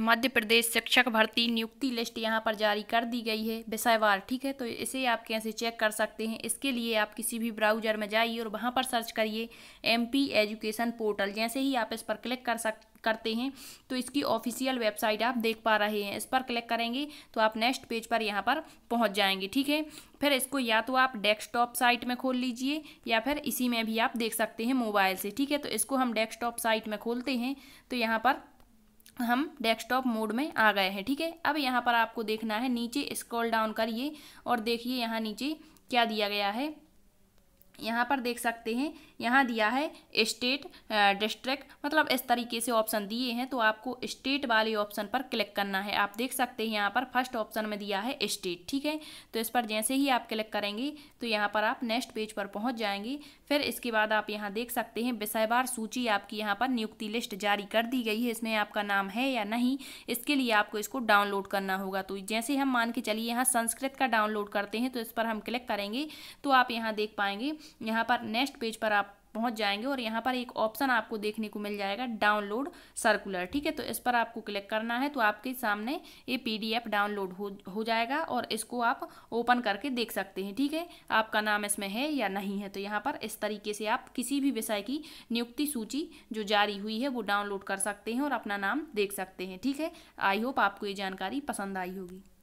मध्य प्रदेश शिक्षक भर्ती नियुक्ति लिस्ट यहाँ पर जारी कर दी गई है विषयवार ठीक है तो इसे आप कैसे चेक कर सकते हैं इसके लिए आप किसी भी ब्राउज़र में जाइए और वहाँ पर सर्च करिए पी एजुकेशन पोर्टल जैसे ही आप इस पर क्लिक कर सक करते हैं तो इसकी ऑफिशियल वेबसाइट आप देख पा रहे हैं इस पर क्लिक करेंगे तो आप नेक्स्ट पेज पर यहाँ पर पहुँच जाएंगे ठीक है फिर इसको या तो आप डेस्कटॉप साइट में खोल लीजिए या फिर इसी में भी आप देख सकते हैं मोबाइल से ठीक है तो इसको हम डेस्कटॉप साइट में खोलते हैं तो यहाँ पर हम डेस्कटॉप मोड में आ गए हैं ठीक है अब यहाँ पर आपको देखना है नीचे स्क्रॉल डाउन करिए और देखिए यहाँ नीचे क्या दिया गया है यहाँ पर देख सकते हैं यहाँ दिया है स्टेट डिस्ट्रिक्ट मतलब इस तरीके से ऑप्शन दिए हैं तो आपको स्टेट वाले ऑप्शन पर क्लिक करना है आप देख सकते हैं यहाँ पर फर्स्ट ऑप्शन में दिया है स्टेट ठीक है तो इस पर जैसे ही आप क्लिक करेंगे तो यहाँ पर आप नेक्स्ट पेज पर पहुँच जाएंगे फिर इसके बाद आप यहाँ देख सकते हैं विषयवार सूची आपकी यहाँ पर नियुक्ति लिस्ट जारी कर दी गई है इसमें आपका नाम है या नहीं इसके लिए आपको इसको डाउनलोड करना होगा तो जैसे हम मान के चलिए यहाँ संस्कृत का डाउनलोड करते हैं तो इस पर हम क्लिक करेंगे तो आप यहाँ देख पाएंगे यहाँ पर नेक्स्ट पेज पर आप पहुँच जाएंगे और यहाँ पर एक ऑप्शन आपको देखने को मिल जाएगा डाउनलोड सर्कुलर ठीक है तो इस पर आपको क्लिक करना है तो आपके सामने ये पीडीएफ डाउनलोड हो हो जाएगा और इसको आप ओपन करके देख सकते हैं ठीक है आपका नाम इसमें है या नहीं है तो यहाँ पर इस तरीके से आप किसी भी विषय की नियुक्ति सूची जो जारी हुई है वो डाउनलोड कर सकते हैं और अपना नाम देख सकते हैं ठीक है आई होप आपको ये जानकारी पसंद आई होगी